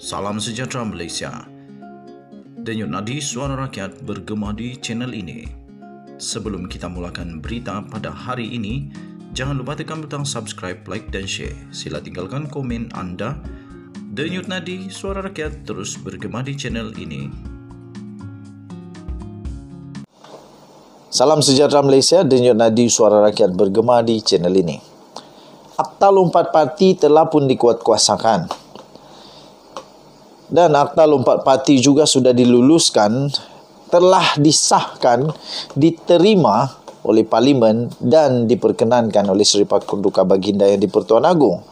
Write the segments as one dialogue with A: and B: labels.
A: Salam sejahtera Malaysia. Denyut nadi suara rakyat bergema di channel ini. Sebelum kita mulakan berita pada hari ini, jangan lupa tekan butang subscribe, like dan share. Sila tinggalkan komen anda. Denyut nadi suara rakyat terus bergema di channel ini. Salam sejahtera Malaysia, Denyut Nadi Suara Rakyat bergema di channel ini. Akta Lompat Parti telah pun dikuatkuasakan dan akta lompat parti juga sudah diluluskan telah disahkan diterima oleh parlimen dan diperkenankan oleh Seri Paduka Baginda yang di-Pertuan Agong.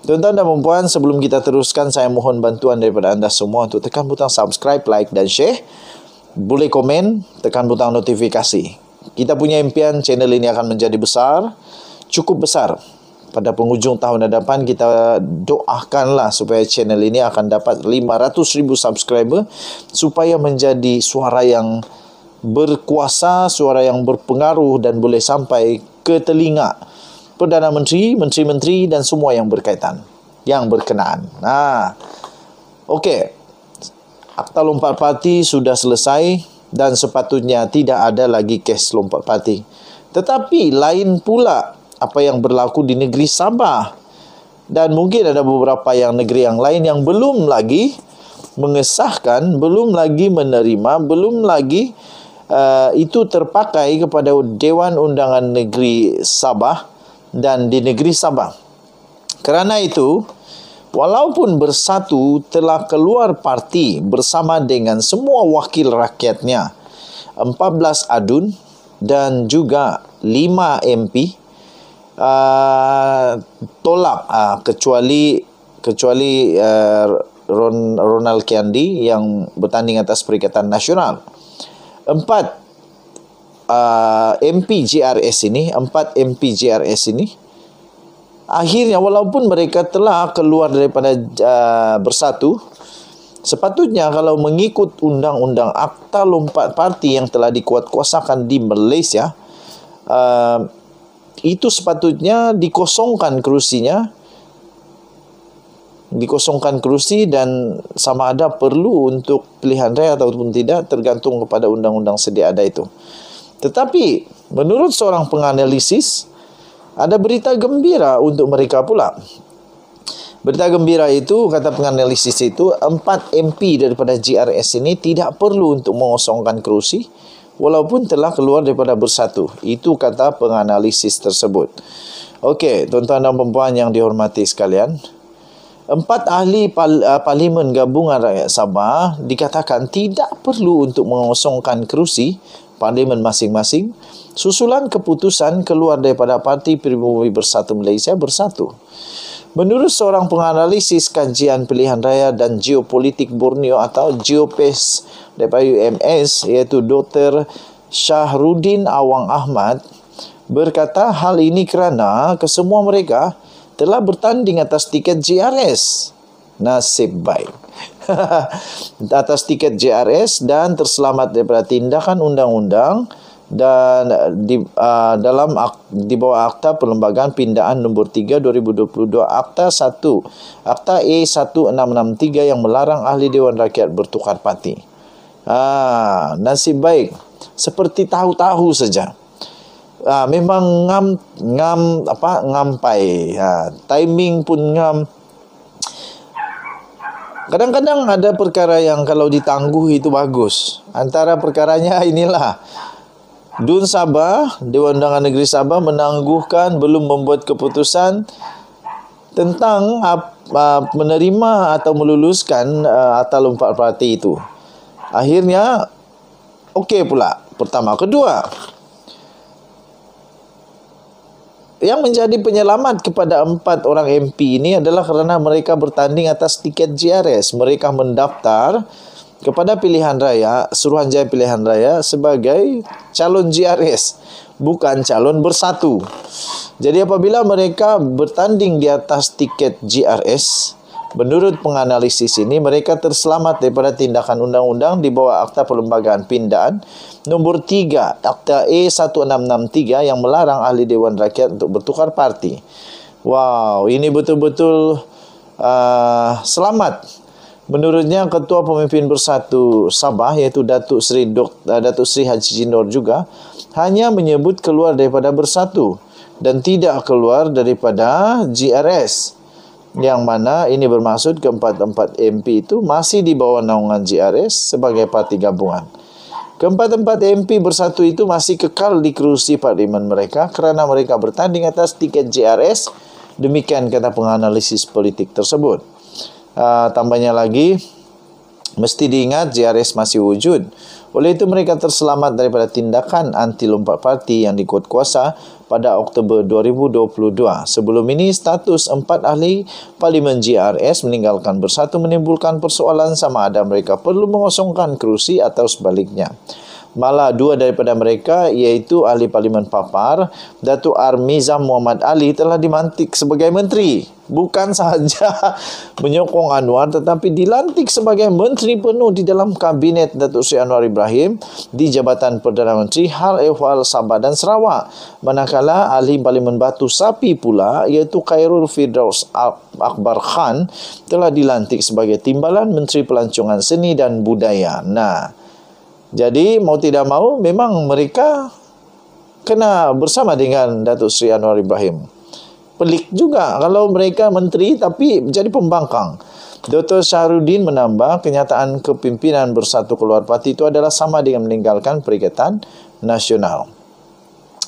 A: Tuan-tuan dan puan sebelum kita teruskan saya mohon bantuan daripada anda semua untuk tekan butang subscribe, like dan share. Boleh komen, tekan butang notifikasi. Kita punya impian channel ini akan menjadi besar, cukup besar pada penghujung tahun hadapan kita doakanlah supaya channel ini akan dapat 500,000 subscriber supaya menjadi suara yang berkuasa, suara yang berpengaruh dan boleh sampai ke telinga Perdana Menteri, Menteri-Menteri dan semua yang berkaitan, yang berkenaan. Nah, okey. Akta lompat parti sudah selesai dan sepatutnya tidak ada lagi kes lompat parti. Tetapi lain pula apa yang berlaku di negeri Sabah dan mungkin ada beberapa yang negeri yang lain yang belum lagi mengesahkan, belum lagi menerima, belum lagi uh, itu terpakai kepada Dewan Undangan Negeri Sabah dan di negeri Sabah. Kerana itu, walaupun bersatu telah keluar parti bersama dengan semua wakil rakyatnya, 14 adun dan juga 5 MP, uh, tolak uh, kecuali kecuali uh, Ron, Ronald Kiandi yang bertanding atas Perikatan Nasional. Empat uh, MPJRS ini, empat MPJRS ini akhirnya walaupun mereka telah keluar daripada uh, bersatu sepatutnya kalau mengikut undang-undang akta lompat parti yang telah dikuatkuasakan di Malaysia uh, itu sepatutnya dikosongkan kerusinya dikosongkan kerusi dan sama ada perlu untuk pilihan raya ataupun tidak tergantung kepada undang-undang sedia ada itu. Tetapi menurut seorang penganalisis ada berita gembira untuk mereka pula. Berita gembira itu kata penganalisis itu 4 MP daripada GRS ini tidak perlu untuk mengosongkan kerusi walaupun telah keluar daripada bersatu. Itu kata penganalisis tersebut. Okey, tuan-tuan dan perempuan yang dihormati sekalian. Empat ahli eh, Parlimen Gabungan Rakyat Sabah dikatakan tidak perlu untuk mengosongkan kerusi Parlimen masing-masing susulan keputusan keluar daripada Parti Pribumi Bersatu Malaysia Bersatu. Menurut seorang penganalisis kajian pilihan raya dan geopolitik Borneo atau Geopes daripada UMS iaitu Dr. Syahrudin Awang Ahmad berkata hal ini kerana kesemua mereka telah bertanding atas tiket JRS. Nasib baik. atas tiket JRS dan terselamat daripada tindakan undang-undang dan di uh, dalam ak, di bawah akta perlembagaan pindaan nombor 3 2022 akta 1 akta A1663 yang melarang ahli dewan rakyat bertukar parti. Ah nasib baik seperti tahu-tahu saja. Ah memang ngam ngam apa ngampai. Ha, timing pun ngam. Kadang-kadang ada perkara yang kalau ditangguh itu bagus. Antara perkaranya inilah. Dun Sabah, Dewan Undangan Negeri Sabah menangguhkan belum membuat keputusan tentang menerima atau meluluskan uh, atau lompat parti itu. Akhirnya okey pula. Pertama, kedua. Yang menjadi penyelamat kepada empat orang MP ini adalah kerana mereka bertanding atas tiket JRS. Mereka mendaftar kepada pilihan raya, Suruhanjaya pilihan raya sebagai calon GRS bukan calon bersatu. Jadi apabila mereka bertanding di atas tiket GRS menurut penganalisis ini mereka terselamat daripada tindakan undang-undang di bawah Akta Perlembagaan Pindaan nomor 3 Akta E1663 yang melarang ahli dewan rakyat untuk bertukar parti. Wow, ini betul-betul uh, selamat Menurutnya ketua pemimpin bersatu Sabah yaitu Datuk Seri Dok, eh, Datuk Seri Haji Jindor juga hanya menyebut keluar daripada bersatu dan tidak keluar daripada GRS yang mana ini bermaksud keempat-empat MP itu masih di bawah naungan GRS sebagai parti gabungan. Keempat-empat MP bersatu itu masih kekal di kerusi parlimen mereka kerana mereka bertanding atas tiket GRS, demikian kata penganalisis politik tersebut. Ah, tambahnya lagi mesti diingat JRS masih wujud. Oleh itu mereka terselamat daripada tindakan anti lompat parti yang dikuat kuasa pada Oktober 2022. Sebelum ini status empat ahli Parlimen JRS meninggalkan bersatu menimbulkan persoalan sama ada mereka perlu mengosongkan kerusi atau sebaliknya malah dua daripada mereka iaitu ahli parlimen Papar Datuk Armizam Muhammad Ali telah dimantik sebagai menteri bukan sahaja menyokong Anwar tetapi dilantik sebagai menteri penuh di dalam kabinet Datuk Sri Anwar Ibrahim di Jabatan Perdana Menteri Hal Ehwal Sabah dan Sarawak manakala ahli parlimen Batu Sapi pula iaitu Khairul Firdaus Akbar Khan telah dilantik sebagai timbalan menteri pelancongan seni dan budaya nah jadi mau tidak mau memang mereka kena bersama dengan Datuk Seri Anwar Ibrahim. Pelik juga kalau mereka menteri tapi jadi pembangkang. Dr. Syahrudin menambah kenyataan kepimpinan bersatu keluar parti itu adalah sama dengan meninggalkan perikatan nasional.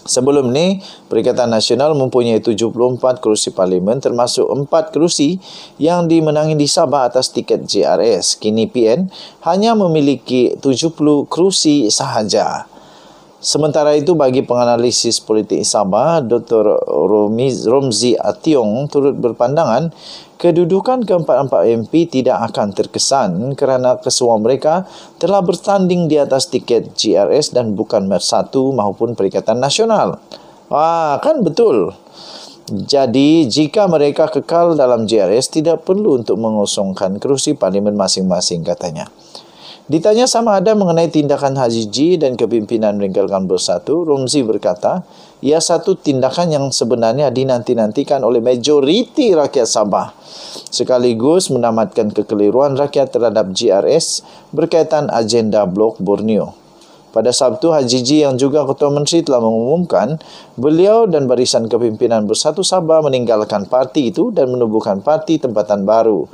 A: Sebelum ini, Perikatan Nasional mempunyai 74 kerusi parlimen termasuk 4 kerusi yang dimenangi di Sabah atas tiket JRS. Kini PN hanya memiliki 70 kerusi sahaja. Sementara itu bagi penganalisis politik Sabah, Dr. Romiz, Romzi Ationg turut berpandangan Kedudukan keempat-empat MP tidak akan terkesan kerana kesemua mereka telah bertanding di atas tiket GRS dan bukan Mer 1 maupun Perikatan Nasional. Wah, kan betul. Jadi, jika mereka kekal dalam GRS, tidak perlu untuk mengosongkan kerusi parlimen masing-masing katanya. Ditanya sama ada mengenai tindakan Haji dan kepimpinan meninggalkan bersatu, Rumzi berkata, ia satu tindakan yang sebenarnya dinanti-nantikan oleh majoriti rakyat Sabah. Sekaligus menamatkan kekeliruan rakyat terhadap GRS berkaitan agenda Blok Borneo. Pada Sabtu, Haji Ji yang juga Ketua Menteri telah mengumumkan beliau dan barisan kepimpinan Bersatu Sabah meninggalkan parti itu dan menubuhkan parti tempatan baru.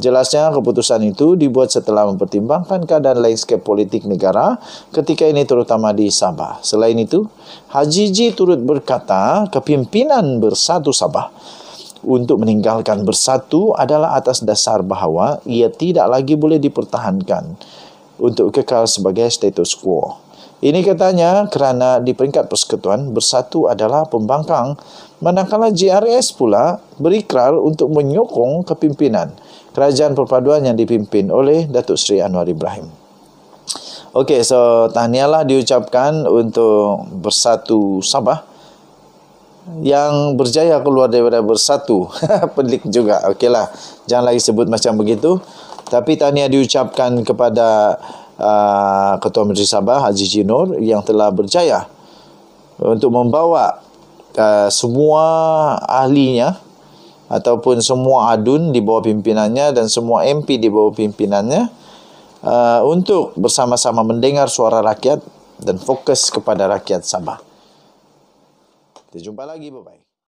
A: Jelasnya, keputusan itu dibuat setelah mempertimbangkan keadaan landscape politik negara ketika ini terutama di Sabah. Selain itu, Haji Ji turut berkata kepimpinan Bersatu Sabah untuk meninggalkan bersatu adalah atas dasar bahawa ia tidak lagi boleh dipertahankan untuk kekal sebagai status quo. Ini katanya kerana di peringkat persekutuan bersatu adalah pembangkang manakala JRS pula berikrar untuk menyokong kepimpinan kerajaan perpaduan yang dipimpin oleh Datuk Seri Anwar Ibrahim. Okey, so tahniahlah diucapkan untuk Bersatu Sabah yang berjaya keluar daripada Bersatu. Pelik juga. lah, jangan lagi sebut macam begitu. Tapi tahniah diucapkan kepada uh, Ketua Menteri Sabah Haji Jinur yang telah berjaya untuk membawa uh, semua ahlinya ataupun semua adun di bawah pimpinannya dan semua MP di bawah pimpinannya uh, untuk bersama-sama mendengar suara rakyat dan fokus kepada rakyat Sabah. Kita jumpa lagi, bye-bye.